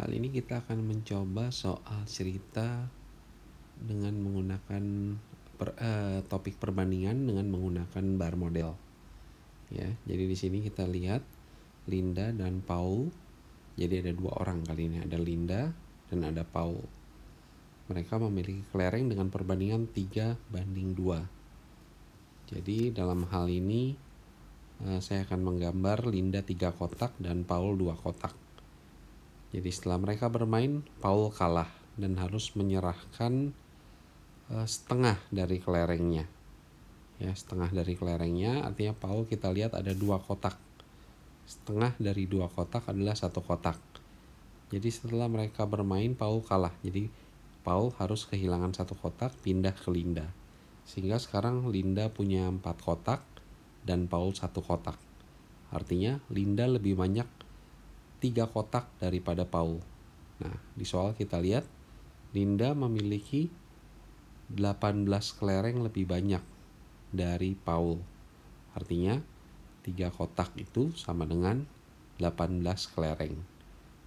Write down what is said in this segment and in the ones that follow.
Kali ini kita akan mencoba soal cerita dengan menggunakan per, uh, topik perbandingan dengan menggunakan bar model. Ya, jadi di sini kita lihat Linda dan Paul. Jadi ada dua orang kali ini, ada Linda dan ada Paul. Mereka memiliki kelereng dengan perbandingan 3 banding 2. Jadi dalam hal ini eh, saya akan menggambar Linda tiga kotak dan Paul dua kotak. Jadi setelah mereka bermain, Paul kalah dan harus menyerahkan uh, setengah dari kelerengnya. Ya, setengah dari kelerengnya artinya Paul kita lihat ada dua kotak. Setengah dari dua kotak adalah satu kotak. Jadi setelah mereka bermain, Paul kalah. Jadi Paul harus kehilangan satu kotak, pindah ke Linda. Sehingga sekarang Linda punya empat kotak dan Paul satu kotak. Artinya Linda lebih banyak tiga kotak daripada Paul. Nah, di soal kita lihat Linda memiliki 18 kelereng lebih banyak dari Paul. Artinya, tiga kotak itu sama dengan 18 kelereng.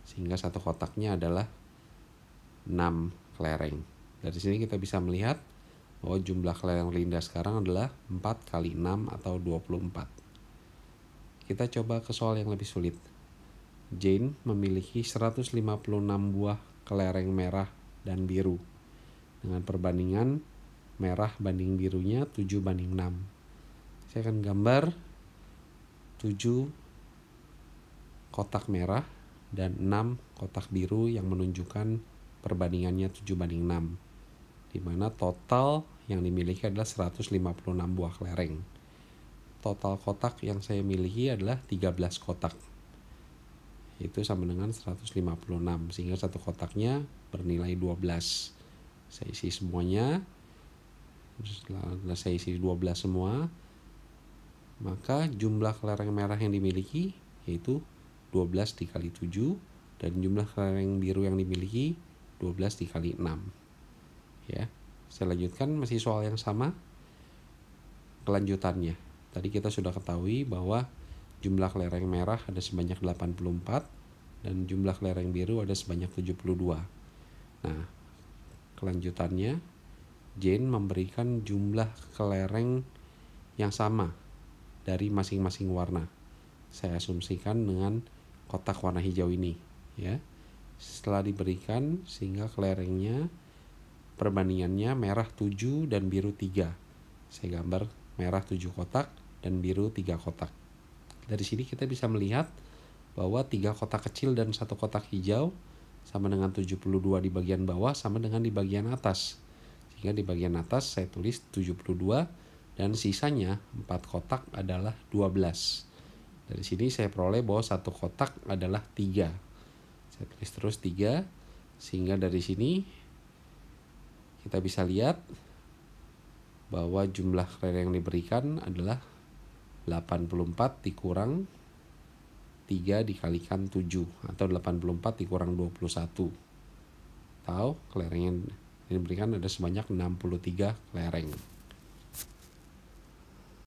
Sehingga satu kotaknya adalah 6 kelereng. Dari sini kita bisa melihat bahwa jumlah kelereng Linda sekarang adalah 4 kali 6 atau 24. Kita coba ke soal yang lebih sulit. Jane memiliki 156 buah kelereng merah dan biru. Dengan perbandingan merah banding birunya 7 banding 6. Saya akan gambar 7 kotak merah dan 6 kotak biru yang menunjukkan perbandingannya 7 banding 6. Di mana total yang dimiliki adalah 156 buah kelereng. Total kotak yang saya miliki adalah 13 kotak itu sama dengan 156 sehingga satu kotaknya bernilai 12 saya isi semuanya setelah saya isi 12 semua maka jumlah kelereng merah yang dimiliki yaitu 12 dikali 7 dan jumlah kelereng biru yang dimiliki 12 dikali 6 ya saya lanjutkan masih soal yang sama kelanjutannya tadi kita sudah ketahui bahwa jumlah kelereng merah ada sebanyak 84 dan jumlah kelereng biru ada sebanyak 72. Nah, kelanjutannya Jane memberikan jumlah kelereng yang sama dari masing-masing warna. Saya asumsikan dengan kotak warna hijau ini, ya. Setelah diberikan sehingga kelerengnya perbandingannya merah 7 dan biru 3. Saya gambar merah 7 kotak dan biru 3 kotak. Dari sini kita bisa melihat bahwa tiga kotak kecil dan satu kotak hijau sama dengan 72 di bagian bawah sama dengan di bagian atas. Sehingga di bagian atas saya tulis 72 dan sisanya 4 kotak adalah 12. Dari sini saya peroleh bahwa satu kotak adalah 3. Saya tulis terus 3 sehingga dari sini kita bisa lihat bahwa jumlah kreder yang diberikan adalah 84 dikurang 3 dikalikan 7 atau 84 dikurang 21 atau kelerengan yang diberikan ada sebanyak 63 kelereng.